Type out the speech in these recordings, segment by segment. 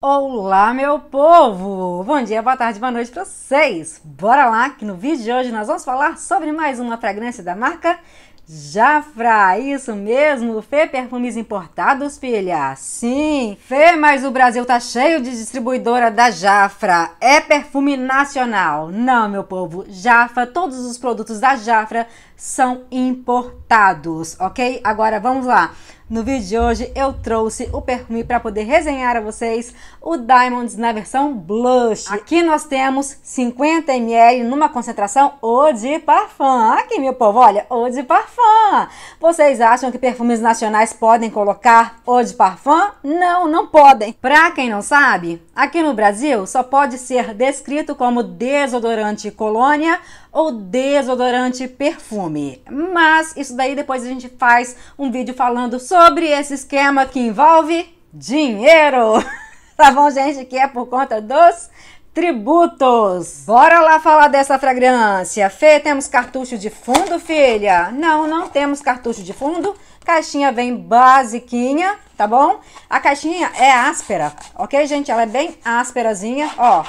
Olá, meu povo! Bom dia, boa tarde, boa noite para vocês! Bora lá que no vídeo de hoje nós vamos falar sobre mais uma fragrância da marca Jafra, isso mesmo, Fê Perfumes Importados, filha. Sim, Fê, mas o Brasil tá cheio de distribuidora da Jafra. É perfume nacional. Não, meu povo, Jafra, todos os produtos da Jafra são importados, ok? Agora vamos lá. No vídeo de hoje eu trouxe o perfume para poder resenhar a vocês o Diamonds na versão blush. Aqui nós temos 50 ml numa concentração ode de parfum. Aqui, meu povo, olha, ode de parfum. Vocês acham que perfumes nacionais podem colocar ode de parfum? Não, não podem. Para quem não sabe, aqui no Brasil só pode ser descrito como desodorante colônia ou desodorante perfume. Mas isso daí depois a gente faz um vídeo falando sobre esse esquema que envolve dinheiro. tá bom, gente? Que é por conta dos tributos. Bora lá falar dessa fragrância. Fê, temos cartucho de fundo, filha? Não, não temos cartucho de fundo. Caixinha vem basiquinha, tá bom? A caixinha é áspera, ok, gente? Ela é bem ásperazinha, ó.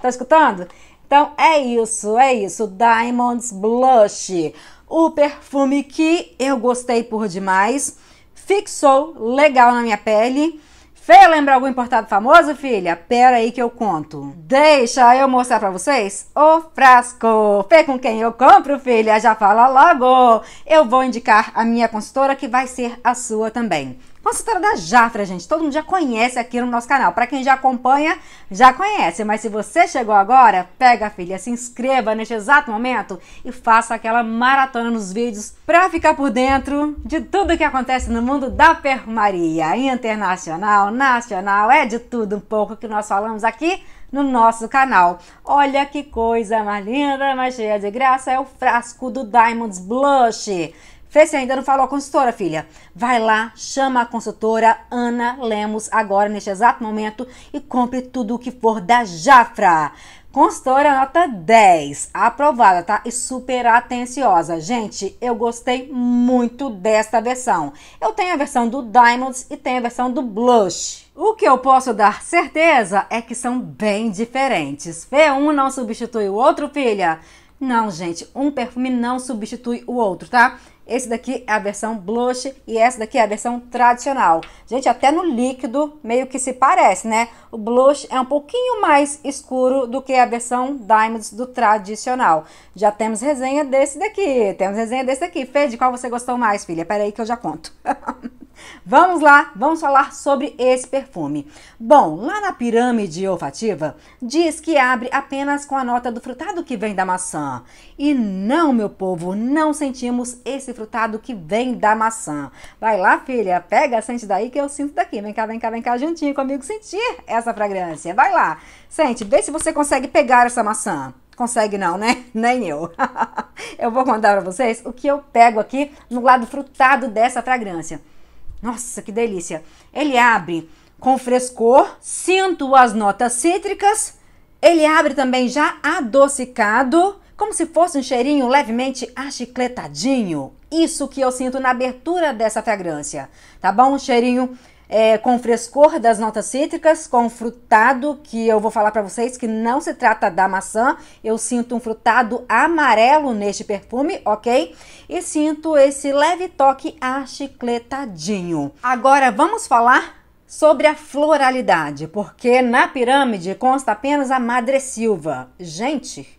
Tá escutando? Então é isso, é isso. Diamonds Blush, o perfume que eu gostei por demais, fixou legal na minha pele. Fê, lembra algum importado famoso, filha? Pera aí que eu conto. Deixa eu mostrar pra vocês o frasco. Fê com quem eu compro, filha? Já fala logo. Eu vou indicar a minha consultora que vai ser a sua também. Consultora da Jafra, gente, todo mundo já conhece aqui no nosso canal. Para quem já acompanha, já conhece, mas se você chegou agora, pega a filha, se inscreva neste exato momento e faça aquela maratona nos vídeos para ficar por dentro de tudo que acontece no mundo da perfumaria internacional, nacional, é de tudo um pouco que nós falamos aqui no nosso canal. Olha que coisa mais linda, mais cheia de graça, é o frasco do Diamonds Blush. Fê, ainda não falou a consultora, filha? Vai lá, chama a consultora Ana Lemos agora, neste exato momento, e compre tudo o que for da Jafra. Consultora nota 10, aprovada, tá? E super atenciosa. Gente, eu gostei muito desta versão. Eu tenho a versão do Diamonds e tenho a versão do Blush. O que eu posso dar certeza é que são bem diferentes. Fê, um não substitui o outro, filha? Não, gente, um perfume não substitui o outro, tá? Esse daqui é a versão blush e essa daqui é a versão tradicional. Gente, até no líquido meio que se parece, né? O blush é um pouquinho mais escuro do que a versão Diamonds do tradicional. Já temos resenha desse daqui, temos resenha desse daqui. Fê, de qual você gostou mais, filha? Pera aí que eu já conto. Vamos lá, vamos falar sobre esse perfume. Bom, lá na pirâmide olfativa, diz que abre apenas com a nota do frutado que vem da maçã. E não, meu povo, não sentimos esse frutado que vem da maçã. Vai lá, filha, pega, sente daí que eu sinto daqui. Vem cá, vem cá, vem cá juntinho comigo sentir essa fragrância. Vai lá, sente, vê se você consegue pegar essa maçã consegue não, né? Nem eu. eu vou contar para vocês o que eu pego aqui no lado frutado dessa fragrância. Nossa, que delícia! Ele abre com frescor, sinto as notas cítricas. Ele abre também já adocicado, como se fosse um cheirinho levemente achicletadinho. Isso que eu sinto na abertura dessa fragrância, tá bom? Um cheirinho é, com frescor das notas cítricas, com frutado, que eu vou falar para vocês que não se trata da maçã. Eu sinto um frutado amarelo neste perfume, ok? E sinto esse leve toque achicletadinho. Agora vamos falar sobre a floralidade, porque na pirâmide consta apenas a Madre Silva. Gente,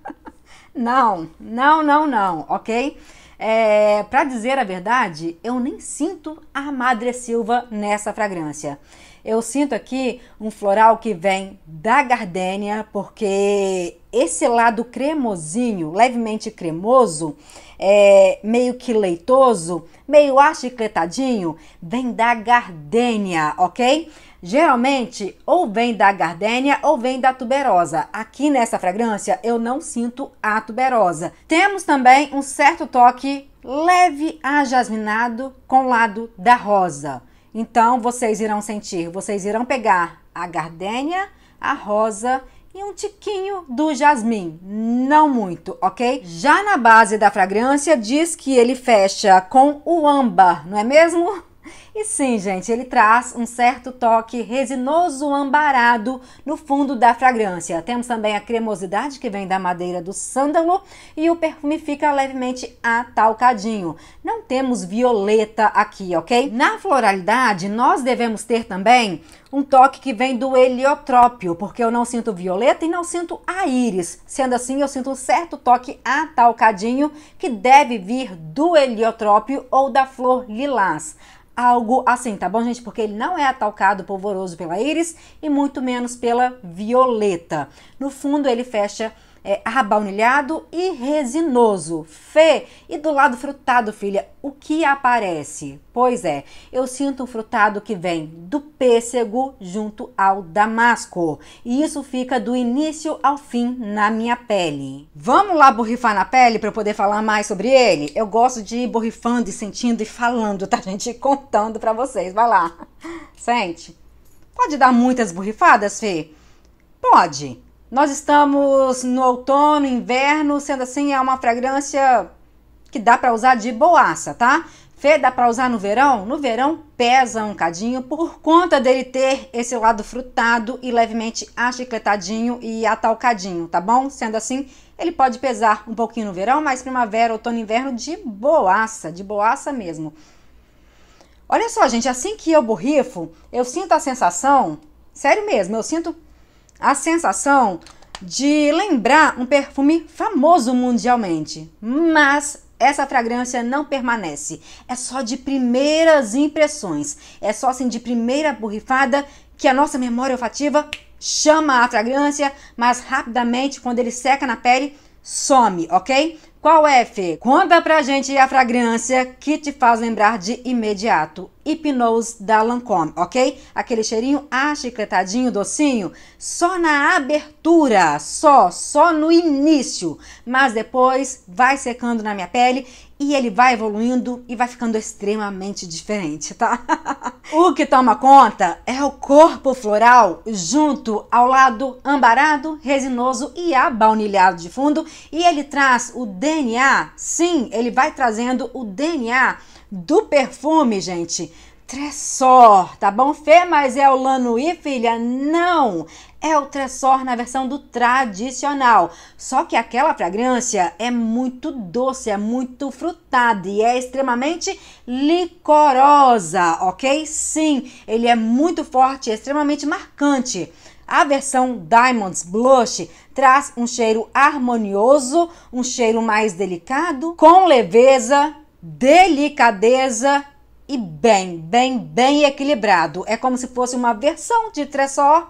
não, não, não, não, ok? É, para dizer a verdade, eu nem sinto a Madre Silva nessa fragrância. Eu sinto aqui um floral que vem da gardênia, porque esse lado cremosinho, levemente cremoso, é, meio que leitoso, meio achicletadinho, vem da gardênia, ok? Geralmente, ou vem da gardênia ou vem da tuberosa. Aqui nessa fragrância, eu não sinto a tuberosa. Temos também um certo toque leve a jasminado com o lado da rosa. Então, vocês irão sentir, vocês irão pegar a gardênia, a rosa e um tiquinho do jasmim, não muito, ok? Já na base da fragrância diz que ele fecha com o âmbar, não é mesmo? E sim, gente, ele traz um certo toque resinoso ambarado no fundo da fragrância. Temos também a cremosidade que vem da madeira do sândalo e o perfume fica levemente atalcadinho. Não temos violeta aqui, ok? Na floralidade, nós devemos ter também um toque que vem do heliotrópio, porque eu não sinto violeta e não sinto a íris. Sendo assim, eu sinto um certo toque atalcadinho que deve vir do heliotrópio ou da flor lilás. Algo algo assim, tá bom, gente? Porque ele não é atalcado polvoroso pela íris e muito menos pela violeta. No fundo, ele fecha é, rabaunilhado e resinoso. Fê, e do lado frutado, filha, o que aparece? Pois é, eu sinto um frutado que vem do pêssego junto ao damasco. E isso fica do início ao fim na minha pele. Vamos lá borrifar na pele para eu poder falar mais sobre ele? Eu gosto de ir borrifando e sentindo e falando, tá gente? Contando para vocês. Vai lá. Sente. Pode dar muitas borrifadas, Fê? Pode. Nós estamos no outono, inverno, sendo assim, é uma fragrância que dá para usar de boaça, tá? Fê, dá para usar no verão? No verão pesa um cadinho por conta dele ter esse lado frutado e levemente achicletadinho e atalcadinho, tá bom? Sendo assim, ele pode pesar um pouquinho no verão, mas primavera, outono e inverno de boaça, de boaça mesmo. Olha só, gente, assim que eu borrifo, eu sinto a sensação, sério mesmo, eu sinto a sensação de lembrar um perfume famoso mundialmente, mas essa fragrância não permanece. É só de primeiras impressões, é só assim de primeira borrifada que a nossa memória olfativa chama a fragrância, mas rapidamente quando ele seca na pele some, ok? Qual é, Fê? Conta pra gente a fragrância que te faz lembrar de imediato. Hipnose da Lancôme, ok? Aquele cheirinho achicletadinho, ah, docinho, só na abertura, só, só no início. Mas depois vai secando na minha pele e ele vai evoluindo e vai ficando extremamente diferente, tá? o que toma conta é o corpo floral junto ao lado ambarado, resinoso e abaunilhado de fundo, e ele traz o DNA, sim, ele vai trazendo o DNA do perfume, gente. Tressor, tá bom, Fê? Mas é o Lanui, filha? Não! é o Tressor na versão do tradicional. Só que aquela fragrância é muito doce, é muito frutada e é extremamente licorosa, ok? Sim, ele é muito forte, e extremamente marcante. A versão Diamonds Blush traz um cheiro harmonioso, um cheiro mais delicado, com leveza, delicadeza e bem, bem, bem equilibrado. É como se fosse uma versão de Tressor,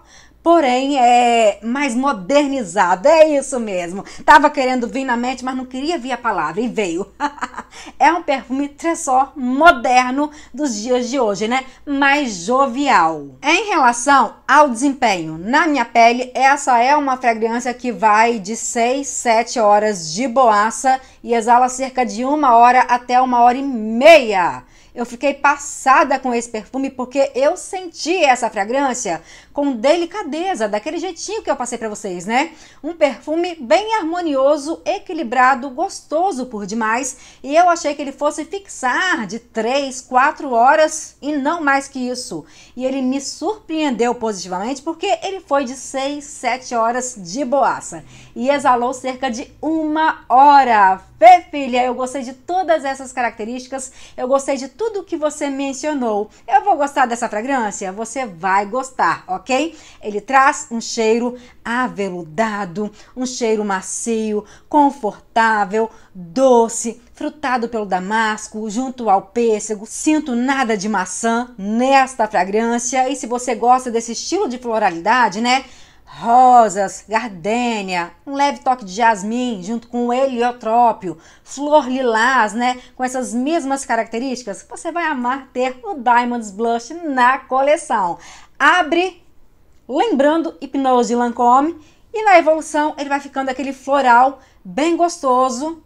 porém é mais modernizado. É isso mesmo. Tava querendo vir na mente, mas não queria vir a palavra e veio. é um perfume Tressor moderno dos dias de hoje, né? Mais jovial. Em relação ao desempenho na minha pele, essa é uma fragrância que vai de 6, 7 horas de boaça e exala cerca de uma hora até uma hora e meia. Eu fiquei passada com esse perfume porque eu senti essa fragrância com delicadeza, daquele jeitinho que eu passei para vocês, né? Um perfume bem harmonioso, equilibrado, gostoso por demais, e eu achei que ele fosse fixar de 3, 4 horas e não mais que isso. E ele me surpreendeu positivamente porque ele foi de 6, 7 horas de boaça e exalou cerca de uma hora. Fê, filha, eu gostei de todas essas características, eu gostei de tudo tudo que você mencionou. Eu vou gostar dessa fragrância? Você vai gostar, ok? Ele traz um cheiro aveludado, um cheiro macio, confortável, doce, frutado pelo damasco, junto ao pêssego. Sinto nada de maçã nesta fragrância. E se você gosta desse estilo de floralidade, né? rosas, gardênia, um leve toque de jasmim junto com o heliotrópio, flor lilás, né? Com essas mesmas características, você vai amar ter o Diamonds Blush na coleção. Abre lembrando hipnose de Lancôme e na evolução ele vai ficando aquele floral bem gostoso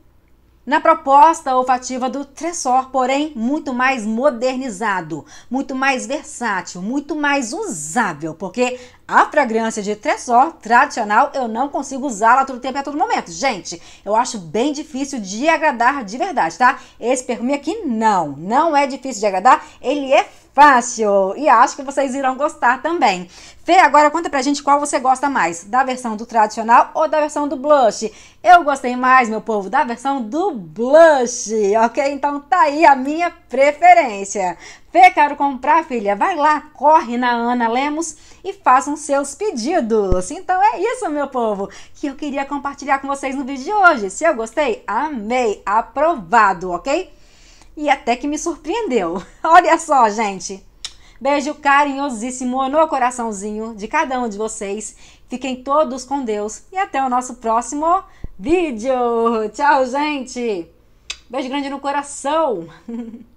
na proposta olfativa do Tressor, porém, muito mais modernizado, muito mais versátil, muito mais usável, porque a fragrância de Tressor tradicional eu não consigo usá-la todo tempo e a todo momento. Gente, eu acho bem difícil de agradar de verdade, tá? Esse perfume aqui não, não é difícil de agradar, ele é fácil e acho que vocês irão gostar também. Fê, agora conta pra gente qual você gosta mais, da versão do tradicional ou da versão do blush. Eu gostei mais, meu povo, da versão do blush, ok? Então tá aí a minha preferência. Fê, quero comprar, filha, vai lá, corre na Ana Lemos e façam seus pedidos. Então é isso, meu povo, que eu queria compartilhar com vocês no vídeo de hoje. Se eu gostei, amei, aprovado, ok? e até que me surpreendeu. Olha só, gente. Beijo carinhosíssimo no coraçãozinho de cada um de vocês. Fiquem todos com Deus e até o nosso próximo vídeo. Tchau, gente. Beijo grande no coração.